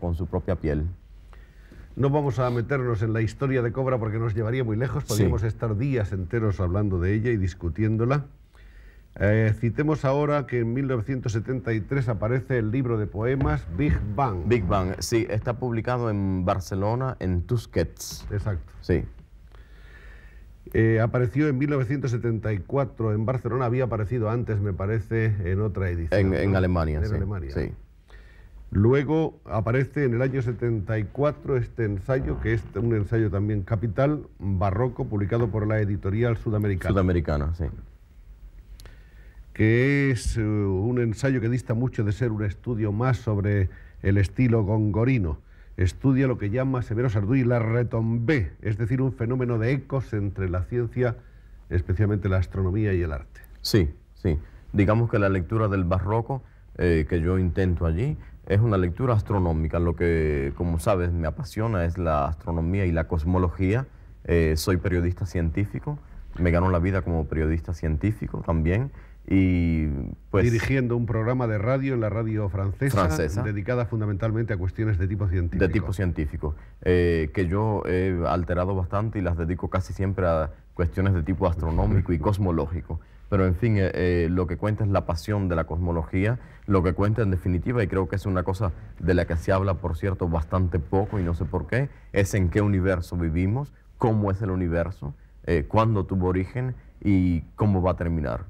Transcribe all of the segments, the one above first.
con su propia piel. No vamos a meternos en la historia de Cobra porque nos llevaría muy lejos, podríamos estar días enteros hablando de ella y discutiéndola. Eh, citemos ahora que en 1973 aparece el libro de poemas Big Bang. Big Bang, sí, está publicado en Barcelona, en Tusquets. Exacto. Sí. Eh, apareció en 1974 en Barcelona, había aparecido antes, me parece, en otra edición. En, Alemania, en Alemania. Sí. Luego aparece en el año 74 este ensayo, que es un ensayo también capital, barroco, publicado por la editorial sudamericana. Sudamericana, sí. Que es eh, un ensayo que dista mucho de ser un estudio más sobre el estilo gongorino. Estudia lo que llama Severo Sarduy la retombé, es decir, un fenómeno de ecos entre la ciencia, especialmente la astronomía y el arte. Sí, sí. Digamos que la lectura del barroco eh, que yo intento allí es una lectura astronómica. Lo que, como sabes, me apasiona es la astronomía y la cosmología. Eh, soy periodista científico. Me ganó la vida como periodista científico también. Y pues, Dirigiendo un programa de radio en la radio francesa, francesa, dedicada fundamentalmente a cuestiones de tipo científico. De tipo científico, eh, que yo he alterado bastante y las dedico casi siempre a cuestiones de tipo astronómico y cosmológico. Pero en fin, eh, eh, lo que cuenta es la pasión de la cosmología, lo que cuenta en definitiva, y creo que es una cosa de la que se habla, por cierto, bastante poco y no sé por qué, es en qué universo vivimos, cómo es el universo, eh, cuándo tuvo origen y cómo va a terminar.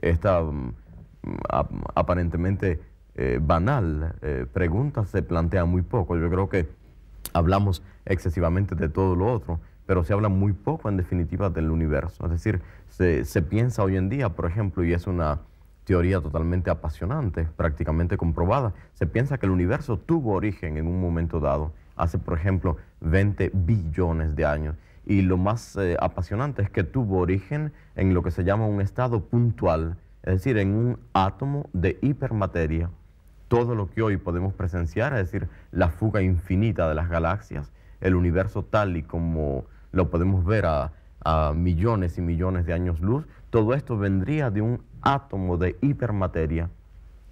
Esta mm, aparentemente banal pregunta se plantea muy poco. Yo creo que hablamos excesivamente de todo lo otro pero se habla muy poco en definitiva del universo. Es decir, se, se piensa hoy en día, por ejemplo, y es una teoría totalmente apasionante, prácticamente comprobada, se piensa que el universo tuvo origen en un momento dado, hace por ejemplo 20 billones de años. Y lo más eh, apasionante es que tuvo origen en lo que se llama un estado puntual, es decir, en un átomo de hipermateria. Todo lo que hoy podemos presenciar, es decir, la fuga infinita de las galaxias, el universo tal y como lo podemos ver a, millones y millones de años luz, todo esto vendría de un átomo de hipermateria,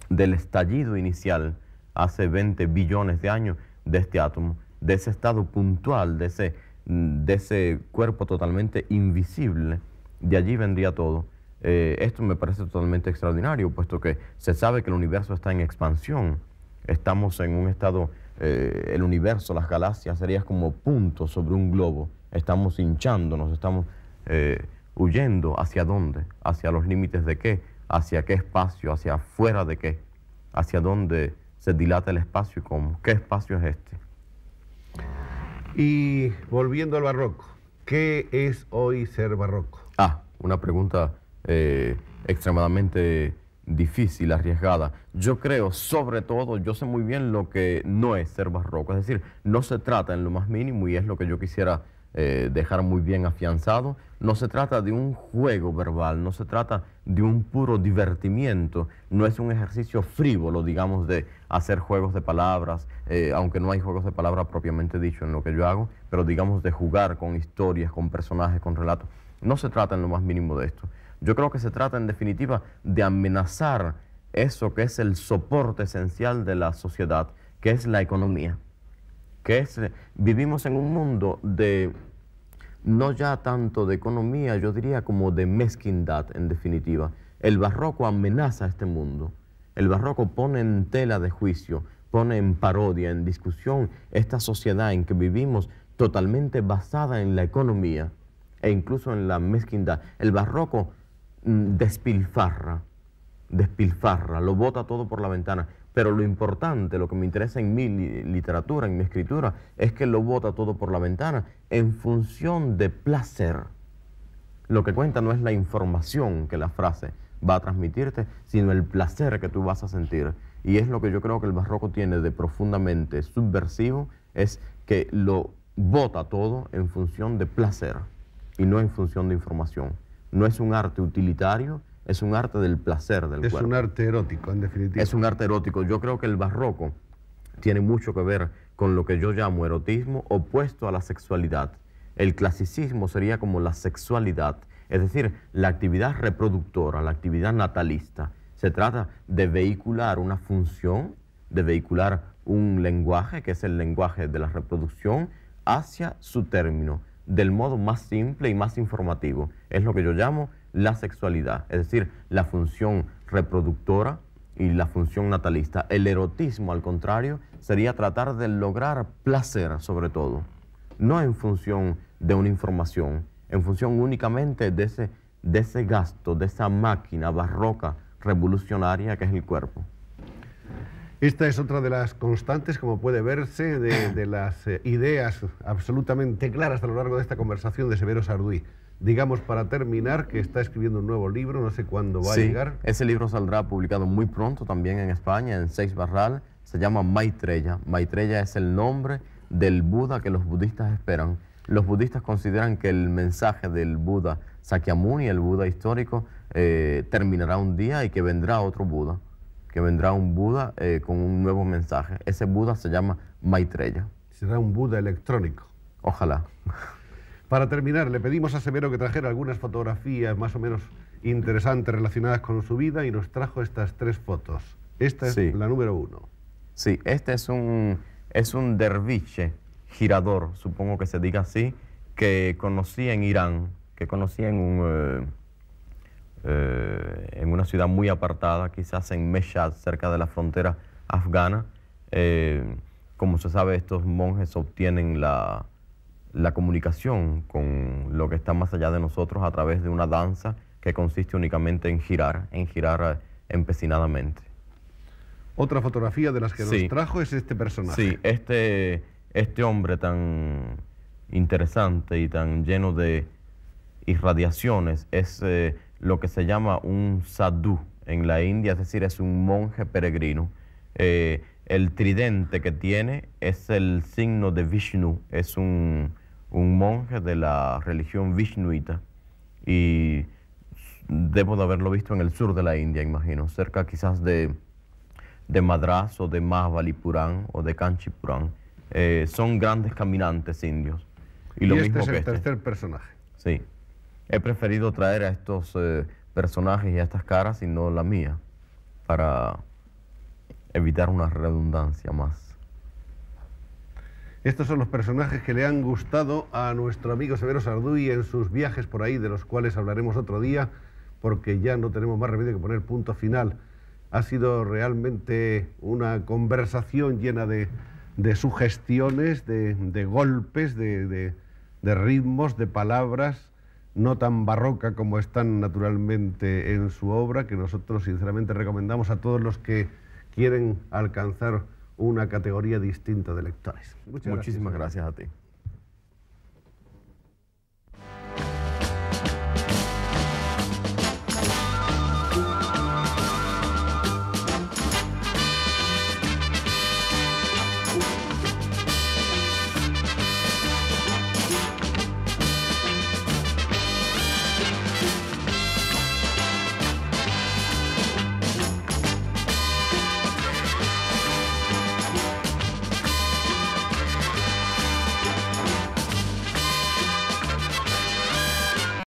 del estallido inicial hace 20 billones de años de este átomo, de ese estado puntual, de ese, mm, de ese cuerpo totalmente invisible, de allí vendría todo. Eh, esto me parece totalmente extraordinario, puesto que se sabe que el universo está en expansión, estamos en un estado, eh, el universo, las galaxias, serían como puntos sobre un globo, estamos hinchándonos, estamos eh, huyendo. ¿Hacia dónde? ¿Hacia los límites de qué? ¿Hacia qué espacio? ¿Hacia afuera de qué? ¿Hacia dónde se dilata el espacio y cómo? ¿Qué espacio es este? Y volviendo al barroco, ¿qué es hoy ser barroco? Ah, una pregunta eh, extremadamente difícil, arriesgada. Yo creo, sobre todo, yo sé muy bien lo que no es ser barroco. Es decir, no se trata en lo más mínimo y es lo que yo quisiera eh, dejar muy bien afianzado. No se trata de un juego verbal, no se trata de un puro divertimiento, no es un ejercicio frívolo, digamos, de hacer juegos de palabras, eh, aunque no hay juegos de palabras propiamente dicho en lo que yo hago, pero digamos de jugar con historias, con personajes, con relatos. No se trata en lo más mínimo de esto. Yo creo que se trata en definitiva de amenazar eso que es el soporte esencial de la sociedad, que es la economía que vivimos en un mundo de, no ya tanto de economía, yo diría como de mezquindad en definitiva. El barroco amenaza a este mundo. El barroco pone en tela de juicio, pone en parodia, en discusión esta sociedad en que vivimos totalmente basada en la economía e incluso en la mezquindad. El barroco mm, despilfarra, despilfarra, lo bota todo por la ventana. Pero lo importante, lo que me interesa en mi literatura, en mi escritura, es que lo bota todo por la ventana en función de placer. Lo que cuenta no es la información que la frase va a transmitirte, sino el placer que tú vas a sentir. Y es lo que yo creo que el barroco tiene de profundamente subversivo, es que lo bota todo en función de placer y no en función de información. No es un arte utilitario, es un arte del placer del cuerpo. Es un arte erótico, en definitiva. Es un arte erótico. Yo creo que el barroco tiene mucho que ver con lo que yo llamo erotismo opuesto a la sexualidad. El clasicismo sería como la sexualidad, es decir, la actividad reproductora, la actividad natalista. Se trata de vehicular una función, de vehicular un lenguaje, que es el lenguaje de la reproducción, hacia su término del modo más simple y más informativo. Es lo que yo llamo la sexualidad, es decir, la función reproductora y la función natalista. El erotismo, al contrario, sería tratar de lograr placer sobre todo, no en función de una información, en función únicamente de ese, de ese gasto, de esa máquina barroca revolucionaria que es el cuerpo. Esta es otra de las constantes, como puede verse, de, las eh, ideas absolutamente claras a lo largo de esta conversación de Severo Sarduy. Digamos, para terminar, que está escribiendo un nuevo libro, no sé cuándo va a llegar. Ese libro saldrá publicado muy pronto también en España, en Seis Barral. Se llama Maitreya. Maitreya es el nombre del Buda que los budistas esperan. Los budistas consideran que el mensaje del Buda Sakyamuni, el Buda histórico, eh, terminará un día y que vendrá otro Buda que vendrá un Buda eh, con un nuevo mensaje. Ese Buda se llama Maitreya. Será un Buda electrónico. Ojalá. Para terminar, le pedimos a Severo que trajera algunas fotografías más o menos interesantes relacionadas con su vida y nos trajo estas tres fotos. Esta es la número uno. Sí, este es un, es un derviche girador, supongo que se diga así, que conocí en Irán, que conocí en un... Eh, eh, en una ciudad muy apartada, quizás en Meshad, cerca de la frontera afgana. Eh, como se sabe, estos monjes obtienen la, comunicación con lo que está más allá de nosotros a través de una danza que consiste únicamente en girar, en girar eh, empecinadamente. Otra fotografía de las que nos trajo es este personaje. Sí, este, este hombre tan interesante y tan lleno de irradiaciones es lo que se llama un sadhu en la India, es decir, es un monje peregrino. Eh, el tridente que tiene es el signo de Vishnu, es un, monje de la religión vishnuita y debo de haberlo visto en el sur de la India, imagino, cerca quizás de, de Madras o de Mahabalipuram, o de Kanchipuram. Eh, son grandes caminantes indios. Y, este es el este. tercer personaje. Sí he preferido traer a estos eh, personajes y a estas caras y no la mía, para evitar una redundancia más. Estos son los personajes que le han gustado a nuestro amigo Severo Sarduy en sus viajes por ahí, de los cuales hablaremos otro día, porque ya no tenemos más remedio que poner punto final. Ha sido realmente una conversación llena de, sugestiones, de, golpes, de ritmos, de palabras no tan barroca como están naturalmente en su obra, que nosotros sinceramente recomendamos a todos los que quieren alcanzar una categoría distinta de lectores. Muchísimas gracias a ti.